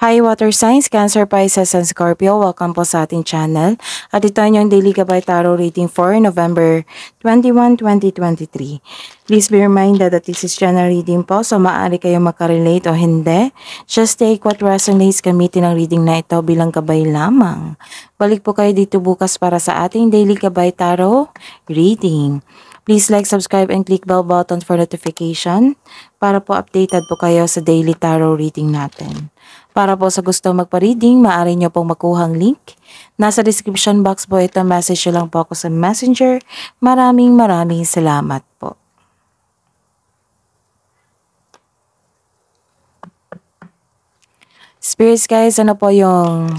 Hi Water Signs, Cancer, Pisces, and Scorpio. Welcome po sa ating channel. At ito ang Daily Gabay Tarot Reading for November 21, 2023. Please be reminded that this is general reading po, so maaari kayong makarelate o hindi. Just take what resonates gamitin ang reading na ito bilang gabay lamang. Balik po kayo dito bukas para sa ating Daily Gabay Tarot Reading. Please like, subscribe, and click bell button for notification para po updated po kayo sa daily tarot reading natin. Para po sa gusto magpa-reading, maaari nyo pong makuha ang link. Nasa description box po ito, message nyo lang po ako sa messenger. Maraming maraming salamat po. Spirits guys, ano po yung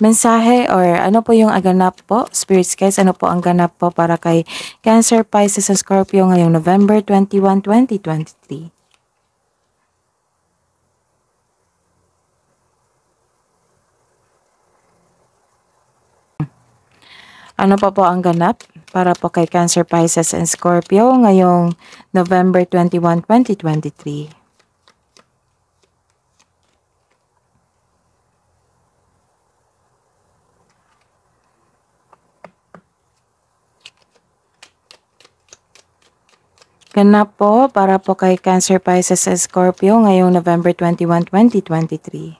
mensahe or ano po yung aganap po? Spirits guys, ano po ang ganap po para kay Cancer, Pisces, and Scorpio ngayong November 21, 2023? Ano pa po ang ganap para po kay Cancer, Pisces, and Scorpio ngayong November 21, 2023? Ganap po para po kay Cancer, Pisces, and Scorpio ngayong November 21, 2023.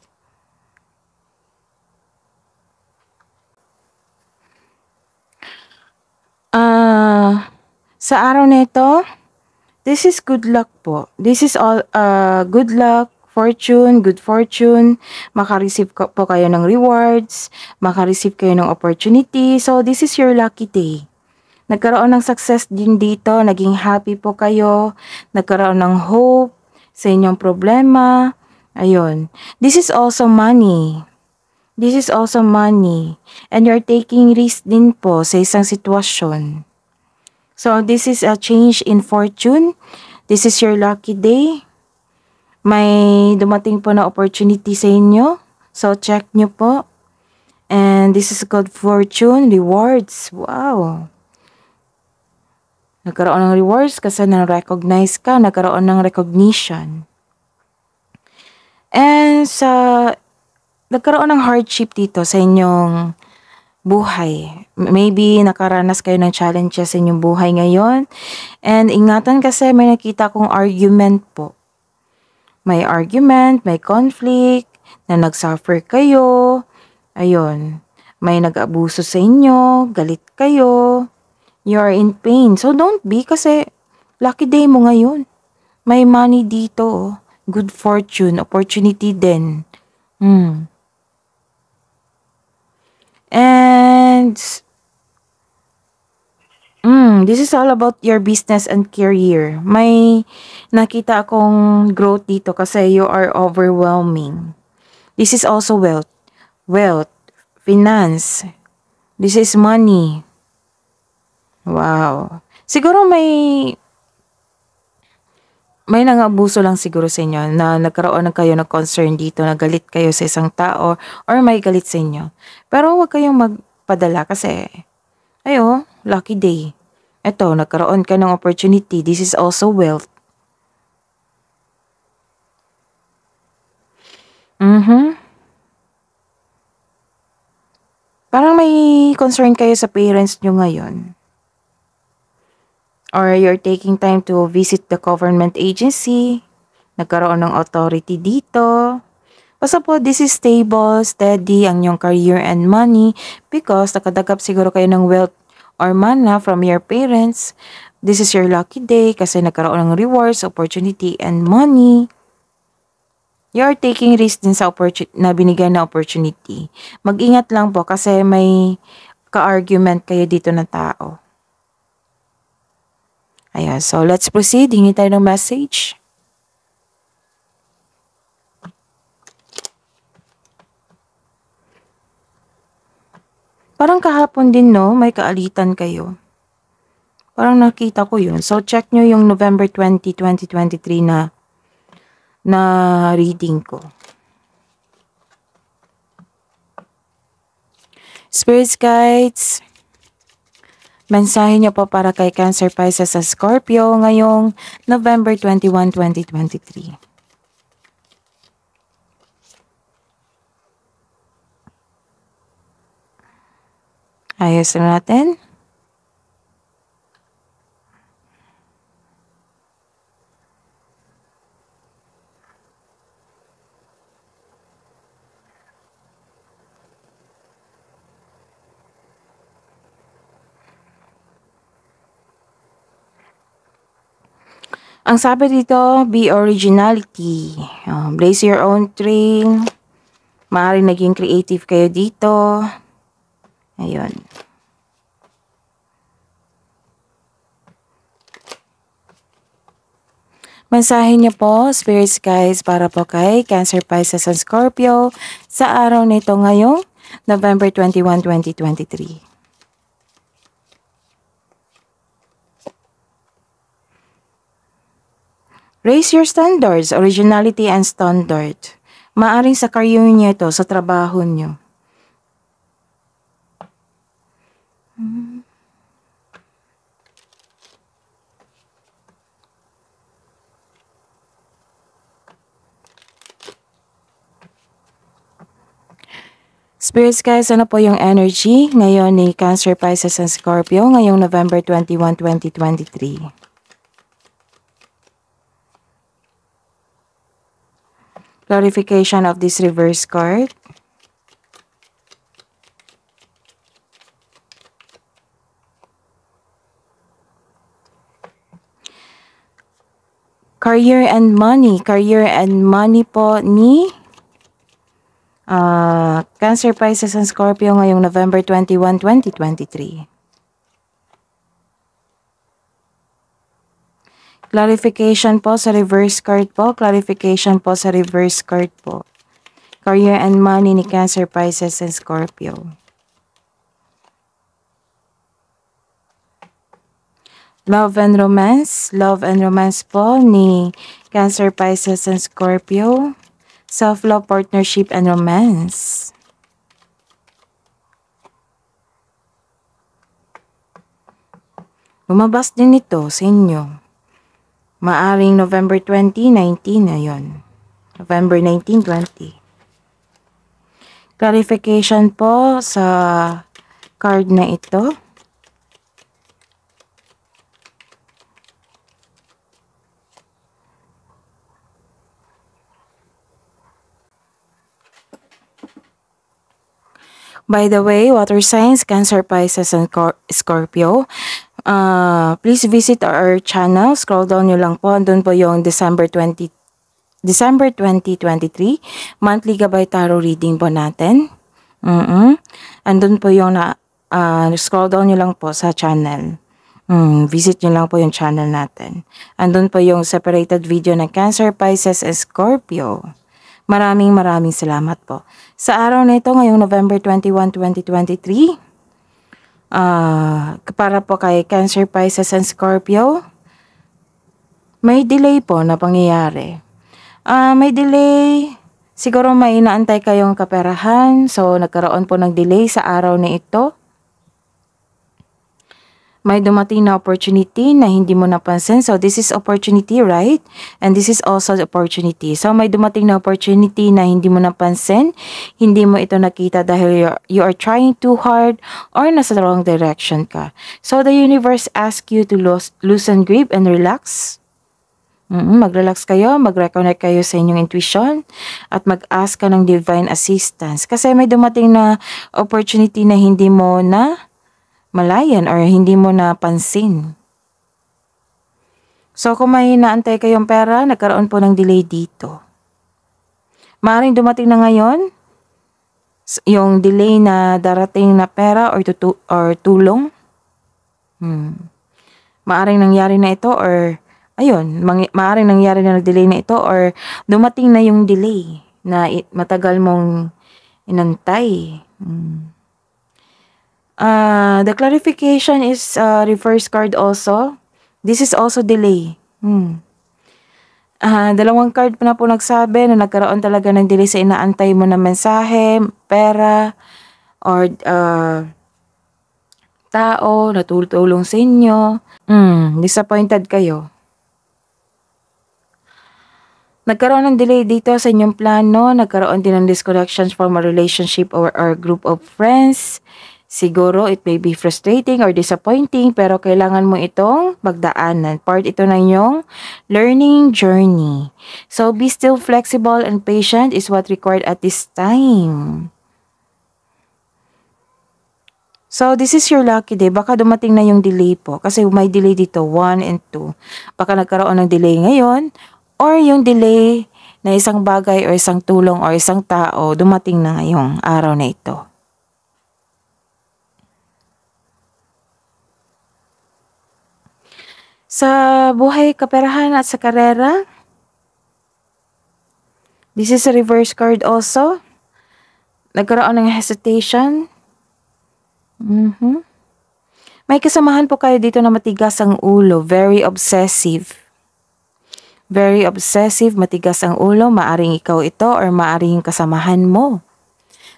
uh, sa araw na ito, this is good luck po. This is all uh, good luck, fortune, good fortune. Makareceive po kayo ng rewards, makareceive kayo ng opportunity. So, this is your lucky day. Nagkaroon ng success din dito, naging happy po kayo, nagkaroon ng hope sa inyong problema. Ayun. This is also money. This is also money. And you're taking risk din po sa isang sitwasyon. So, this is a change in fortune. This is your lucky day. May dumating po na opportunity sa inyo. So, check nyo po. And this is good fortune, rewards. Wow! Nagkaroon ng rewards kasi na-recognize ka, nagkaroon ng recognition. And sa, nagkaroon ng hardship dito sa inyong buhay. Maybe nakaranas kayo ng challenges sa inyong buhay ngayon. And ingatan kasi may nakita kong argument po. May argument, may conflict, na nag-suffer kayo. Ayun, may nag-abuso sa inyo, galit kayo. You are in pain. So don't be kasi lucky day mo ngayon. May money dito. Good fortune, opportunity din. Hmm. friends. Mm, this is all about your business and career. May nakita akong growth dito kasi you are overwhelming. This is also wealth. Wealth, finance. This is money. Wow. Siguro may may nangabuso lang siguro sa inyo na nagkaroon ng kayo ng concern dito, nagalit kayo sa isang tao or may galit sa inyo. Pero huwag kayong mag padala kasi, ayo, lucky day. Ito, nagkaroon ka ng opportunity. This is also wealth. Mm-hmm. Parang may concern kayo sa parents nyo ngayon. Or you're taking time to visit the government agency. Nagkaroon ng authority dito. Basta po, this is stable, steady ang yung career and money because nakadagap siguro kayo ng wealth or mana from your parents. This is your lucky day kasi nagkaroon ng rewards, opportunity, and money. You're taking risk din sa na binigyan na opportunity. Mag-ingat lang po kasi may ka-argument kayo dito na tao. Ayan, so let's proceed. Hingi tayo ng message. Parang kahapon din no, may kaalitan kayo. Parang nakita ko yun. So check nyo yung November 20, 2023 na na reading ko. Spirits Guides, mensahe niyo po para kay Cancer Pisces sa Scorpio ngayong November 21, 2023. Ayos na natin. Ang sabi dito, be originality. Oh, blaze your own trail. Maaaring naging creative kayo dito. Ayun. Mensahe niyo po, spirits guys, para po kay Cancer Pisces and Scorpio sa araw nito ngayong November 21, 2023. Raise your standards, originality and standard. Maaring sa career niyo ito, sa trabaho niyo. Mm. Spirits guys, ano po yung energy ngayon ni Cancer, Pisces, and Scorpio ngayong November 21, 2023? Clarification of this reverse card. Career and Money. Career and Money po ni uh, Cancer, Pisces, and Scorpio ngayong November 21, 2023. Clarification po sa reverse card po. Clarification po sa reverse card po. Career and Money ni Cancer, Pisces, and Scorpio. Love and Romance. Love and Romance po ni Cancer, Pisces, and Scorpio. Self-love, partnership, and romance. Lumabas din ito sa inyo. Maaring November 2019 19, ayun. November 19, 20. Clarification po sa card na ito. By the way, water signs, Cancer, Pisces, and Scorpio, uh, please visit our channel. Scroll down nyo lang po. Andun po yung December 20, December 2023. Monthly Gabay Tarot reading po natin. Mm -mm. Andun po yung na, uh, scroll down nyo lang po sa channel. Mm, visit nyo lang po yung channel natin. Andun po yung separated video ng Cancer, Pisces, and Scorpio. Maraming maraming salamat po. Sa araw na ito, ngayong November 21, 2023, uh, para po kay Cancer, Pisces, and Scorpio, may delay po na pangyayari. Uh, may delay, siguro may inaantay kayong kaperahan, so nagkaroon po ng delay sa araw na ito may dumating na opportunity na hindi mo napansin. So, this is opportunity, right? And this is also the opportunity. So, may dumating na opportunity na hindi mo napansin, hindi mo ito nakita dahil you are trying too hard or nasa wrong direction ka. So, the universe asks you to lose, loosen grip and relax. Mm Mag-relax kayo, mag-reconnect kayo sa inyong intuition at mag-ask ka ng divine assistance. Kasi may dumating na opportunity na hindi mo na malayan or hindi mo napansin. So kung may naantay kayong pera, nagkaroon po ng delay dito. Maaring dumating na ngayon, yung delay na darating na pera or, tutu or tulong. Hmm. Maaring nangyari na ito or ayun, maaring nangyari na nag-delay na ito or dumating na yung delay na matagal mong inantay. Hmm. Uh, the clarification is uh, reverse card also. This is also delay. Hmm. Uh, dalawang card pa na po nagsabi na nagkaroon talaga ng delay sa inaantay mo na mensahe, pera, or uh, tao, na tutulong sa inyo. Hmm, disappointed kayo. Nagkaroon ng delay dito sa inyong plano, nagkaroon din ng disconnections from a relationship or, or group of friends. Siguro it may be frustrating or disappointing pero kailangan mo itong magdaanan. Part ito ng iyong learning journey. So be still flexible and patient is what required at this time. So, this is your lucky day. Baka dumating na yung delay po. Kasi may delay dito, 1 and 2. Baka nagkaroon ng delay ngayon. Or yung delay na isang bagay or isang tulong or isang tao dumating na ngayong araw na ito. Sa buhay, kaperahan at sa karera. This is a reverse card also. Nagkaroon ng hesitation. Mm -hmm. May kasamahan po kayo dito na matigas ang ulo. Very obsessive. Very obsessive, matigas ang ulo, maaring ikaw ito or maaring kasamahan mo.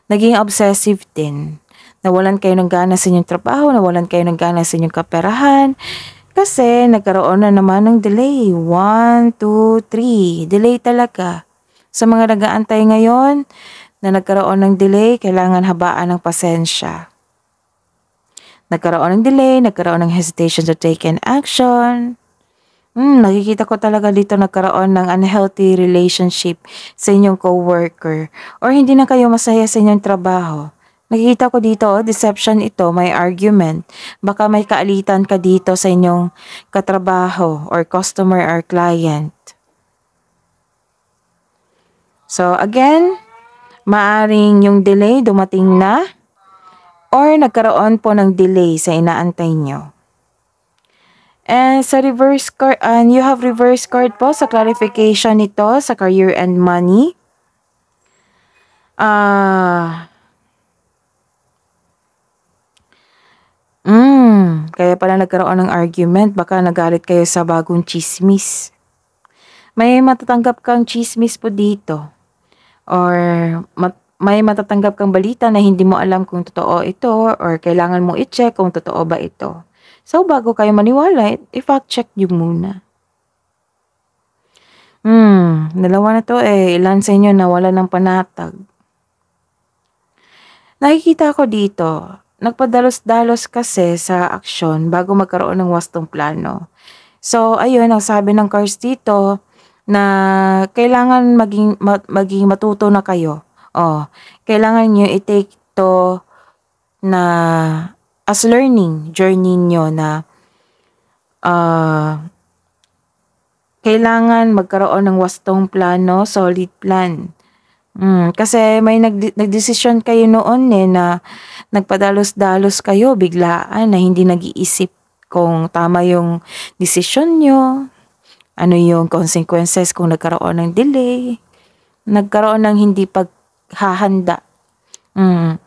Naging obsessive din. Nawalan kayo ng gana sa inyong trabaho, nawalan kayo ng gana sa inyong kaperahan. Kasi nagkaroon na naman ng delay. 1, 2, 3. Delay talaga. Sa mga nagaantay ngayon na nagkaroon ng delay, kailangan habaan ng pasensya. Nagkaroon ng delay, nagkaroon ng hesitation to take an action. Hmm, nakikita ko talaga dito nagkaroon ng unhealthy relationship sa inyong co-worker or hindi na kayo masaya sa inyong trabaho. Nakikita ko dito, oh, deception ito, may argument. Baka may kaalitan ka dito sa inyong katrabaho or customer or client. So again, maaring yung delay dumating na or nagkaroon po ng delay sa inaantay nyo. And sa reverse card, and you have reverse card po sa clarification nito sa career and money. Ah, uh, Kaya pala nagkaroon ng argument, baka nagalit kayo sa bagong chismis. May matatanggap kang chismis po dito. Or mat may matatanggap kang balita na hindi mo alam kung totoo ito or kailangan mong i-check kung totoo ba ito. So, bago kayo maniwala, i-fact check nyo muna. Hmm, dalawa na to eh. Ilan sa inyo na wala ng panatag. Nakikita ko dito, nagpadalos-dalos kasi sa aksyon bago magkaroon ng wastong plano. So, ayun, ang sabi ng cars dito na kailangan maging, maging matuto na kayo. Oh, kailangan nyo i-take to na as learning journey nyo na uh, kailangan magkaroon ng wastong plano, solid plan. Mm, kasi may nag nagdesisyon kayo noon eh na nagpadalos-dalos kayo biglaan na hindi nag-iisip kung tama yung desisyon nyo, ano yung consequences kung nagkaroon ng delay, nagkaroon ng hindi paghahanda. Mm.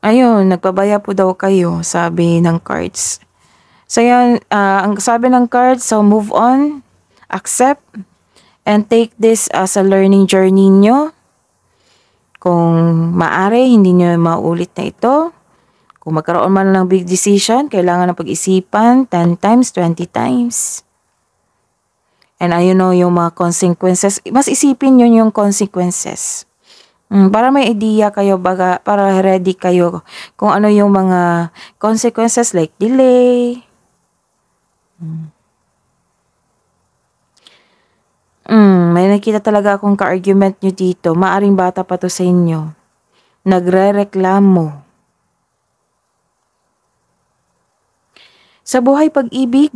Ayun, nagpabaya po daw kayo, sabi ng cards. So yan, uh, ah, ang sabi ng cards, so move on, accept, And take this as a learning journey nyo. Kung maari, hindi nyo maulit na ito. Kung magkaroon man ng big decision, kailangan ng pag-isipan 10 times, 20 times. And you know yung mga consequences. Mas isipin yun yung consequences. Mm, para may idea kayo, baga, para ready kayo kung ano yung mga consequences like delay. Mm. Mm, may nakita talaga akong ka-argument nyo dito. Maaring bata pa to sa inyo. Nagre-reklamo. Sa buhay pag-ibig,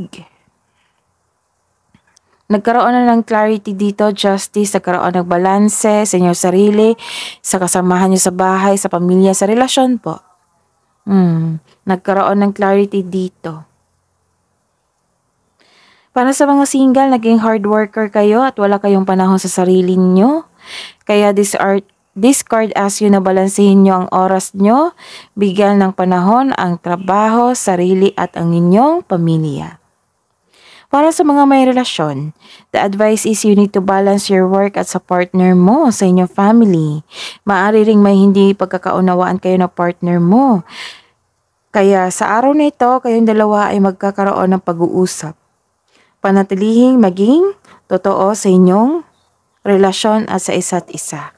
Nagkaroon na ng clarity dito, justice, nagkaroon ng balance sa inyong sarili, sa kasamahan nyo sa bahay, sa pamilya, sa relasyon po. Hmm. Nagkaroon ng clarity dito. Para sa mga single, naging hard worker kayo at wala kayong panahon sa sarili nyo. Kaya this art discard as you na balansehin nyo ang oras nyo, bigyan ng panahon ang trabaho, sarili at ang inyong pamilya. Para sa mga may relasyon, the advice is you need to balance your work at sa partner mo, sa inyong family. Maaari ring may hindi pagkakaunawaan kayo na partner mo. Kaya sa araw na ito, kayong dalawa ay magkakaroon ng pag-uusap. Panatilihing maging totoo sa inyong relasyon at sa isa't isa.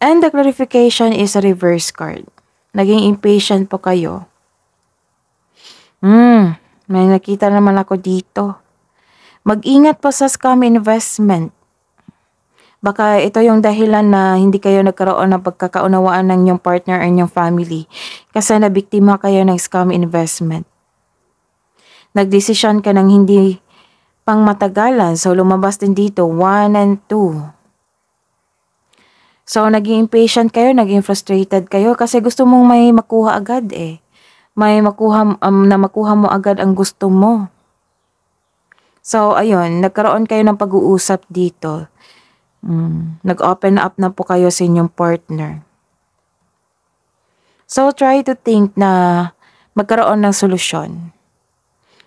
And the clarification is a reverse card. Naging impatient po kayo. Hmm, may nakita naman ako dito. Mag-ingat po sa scam investment. Baka ito yung dahilan na hindi kayo nagkaroon ng pagkakaunawaan ng inyong partner and inyong family kasi nabiktima kayo ng scam investment. Nagdesisyon ka ng hindi pang matagalan so lumabas din dito 1 and 2. So, naging impatient kayo, naging frustrated kayo kasi gusto mong may makuha agad eh. May makuha, um, na makuha mo agad ang gusto mo. So, ayun, nagkaroon kayo ng pag-uusap dito. Mm, nag-open up na po kayo sa inyong partner. So, try to think na magkaroon ng solusyon.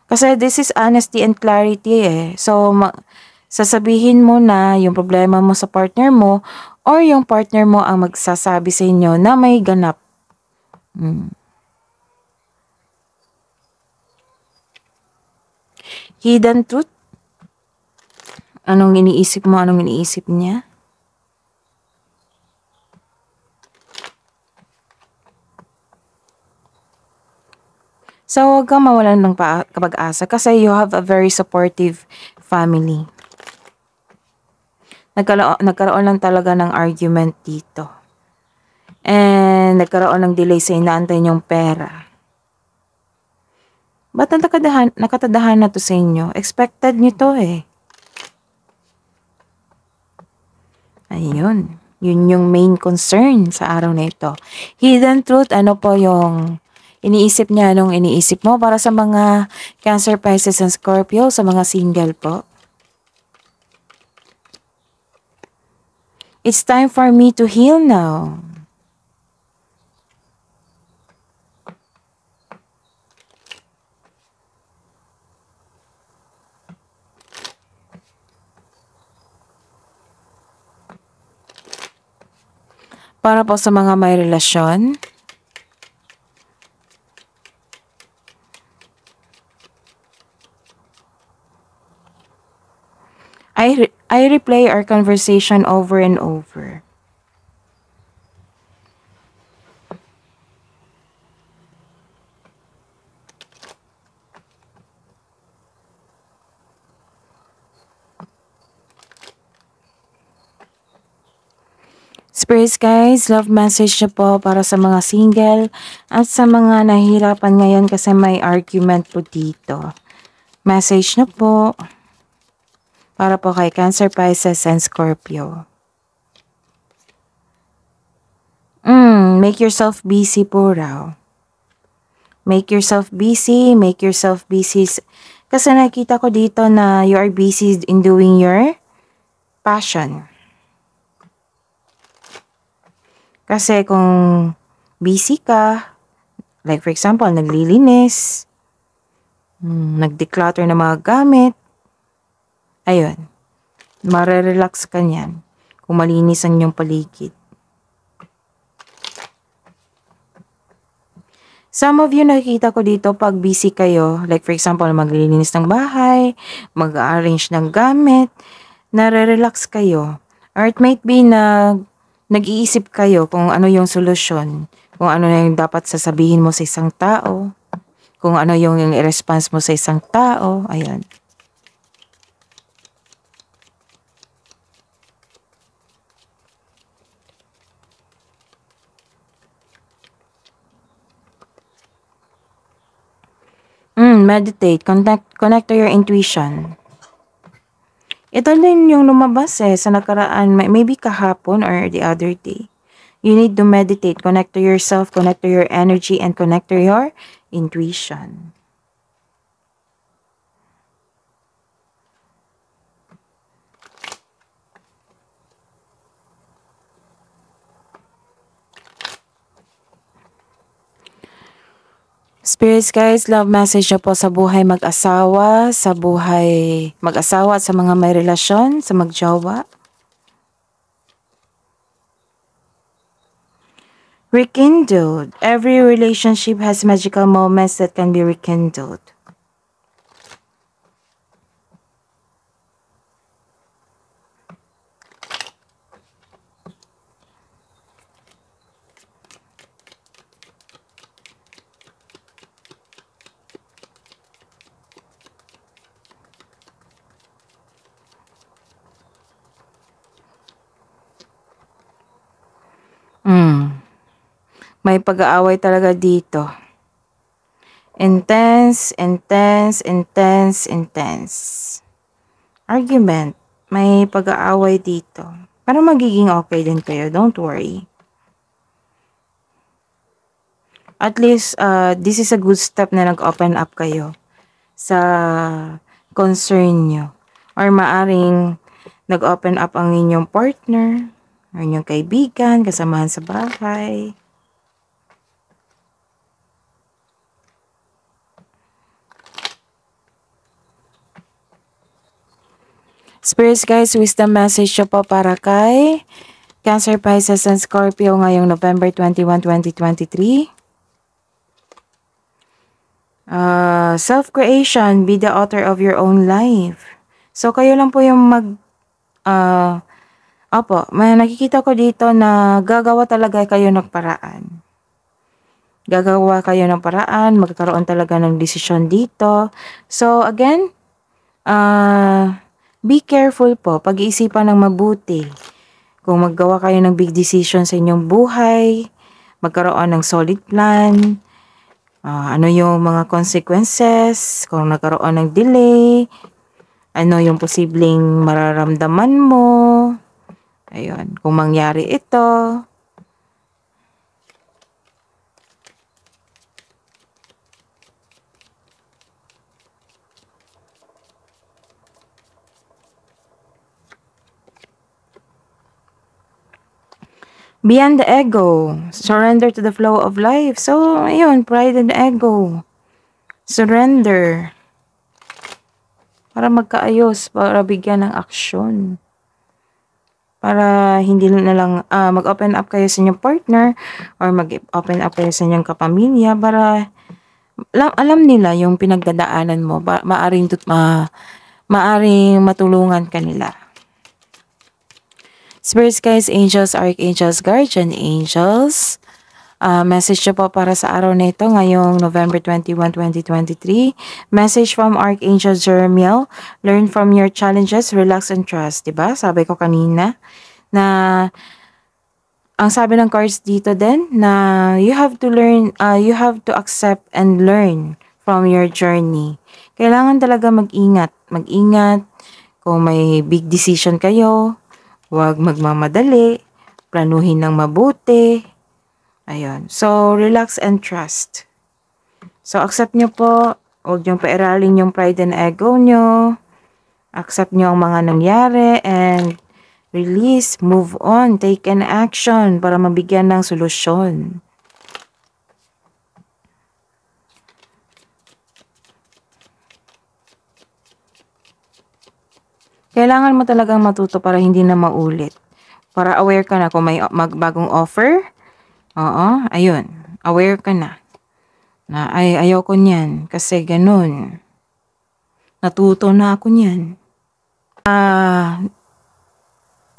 Kasi this is honesty and clarity eh. So, sasabihin mo na yung problema mo sa partner mo or yung partner mo ang magsasabi sa inyo na may ganap. Hmm. Hidden truth? Anong iniisip mo? Anong iniisip niya? So, huwag kang mawalan ng kapag-asa kasi you have a very supportive family. Nagkala nagkaroon lang talaga ng argument dito. And nagkaroon ng delay sa inaantay niyong pera. Ba't nakatadahan, nakatadahan na to sa inyo? Expected niyo to eh. Ayun. Yun yung main concern sa araw na ito. Hidden truth, ano po yung iniisip niya, anong iniisip mo para sa mga Cancer, Pisces, and Scorpio, sa mga single po. It's time for me to heal now. Para po sa mga may relasyon, I, re I replay our conversation over and over. Spurs guys, love message na po para sa mga single at sa mga nahihirapan ngayon kasi may argument po dito. Message na po para po kay Cancer, Pisces, and Scorpio. Mm, make yourself busy po raw. Make yourself busy, make yourself busy. Kasi nakita ko dito na you are busy in doing your passion. Kasi kung busy ka, like for example, naglilinis, mm, nagdeclutter ng mga gamit, Ayun. Marerelax ka niyan kung malinis ang iyong paligid. Some of you nakikita ko dito pag busy kayo, like for example, maglilinis ng bahay, mag-arrange ng gamit, nare-relax kayo. Or it might be na nag-iisip kayo kung ano yung solusyon, kung ano yung dapat sasabihin mo sa isang tao, kung ano yung, yung response mo sa isang tao, ayun. meditate. Connect, connect to your intuition. Ito din yung lumabas eh sa nakaraan, maybe kahapon or the other day. You need to meditate, connect to yourself, connect to your energy, and connect to your intuition. Spirits guys, love message na po sa buhay mag-asawa, sa buhay mag-asawa at sa mga may relasyon, sa magjowa. Rekindled. Every relationship has magical moments that can be rekindled. May pag-aaway talaga dito. Intense, intense, intense, intense. Argument. May pag-aaway dito. Para magiging okay din kayo. Don't worry. At least, uh, this is a good step na nag-open up kayo sa concern nyo. Or maaring nag-open up ang inyong partner, or inyong kaibigan, kasamahan sa bahay. Spirits guys, wisdom message po para kay Cancer, Pisces, and Scorpio ngayong November 21, 2023. Uh, Self-creation, be the author of your own life. So, kayo lang po yung mag... Uh, opo, may nakikita ko dito na gagawa talaga kayo ng paraan. Gagawa kayo ng paraan, magkakaroon talaga ng desisyon dito. So, again, ah... Uh, Be careful po, pag-iisipan ng mabuti. Kung maggawa kayo ng big decision sa inyong buhay, magkaroon ng solid plan, uh, ano yung mga consequences, kung nagkaroon ng delay, ano yung posibleng mararamdaman mo, ayun, kung mangyari ito, Beyond the ego, surrender to the flow of life. So, ayun, pride and ego. Surrender. Para magkaayos, para bigyan ng aksyon. Para hindi na lang uh, mag-open up kayo sa inyong partner or mag-open up kayo sa inyong kapamilya para alam, alam nila yung pinagdadaanan mo. Ba, maaring, tut, ma, ah, maaring matulungan kanila. Spirits, guys, angels, archangels, guardian angels. Uh, message po para sa araw na ito ngayong November 21, 2023. Message from Archangel Jeremiel. Learn from your challenges, relax and trust. Diba? Sabi ko kanina na ang sabi ng cards dito din na you have to learn, uh, you have to accept and learn from your journey. Kailangan talaga mag-ingat. Mag-ingat kung may big decision kayo, Huwag magmamadali. Planuhin ng mabuti. Ayun. So, relax and trust. So, accept nyo po. Huwag nyo pairalin yung pride and ego nyo. Accept nyo ang mga nangyari and release, move on, take an action para mabigyan ng solusyon. Kailangan mo talagang matuto para hindi na maulit. Para aware ka na kung may magbagong offer. Oo, ayun. Aware ka na. Na ay ko niyan kasi ganun. Natuto na ako niyan. Ah, uh,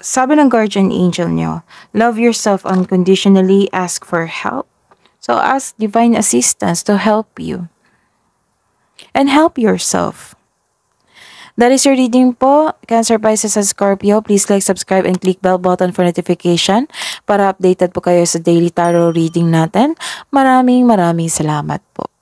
sabi ng guardian angel niyo, love yourself unconditionally, ask for help. So ask divine assistance to help you. And help yourself. That is your reading po, Cancer, Pisces, and Scorpio. Please like, subscribe, and click bell button for notification para updated po kayo sa daily tarot reading natin. Maraming maraming salamat po.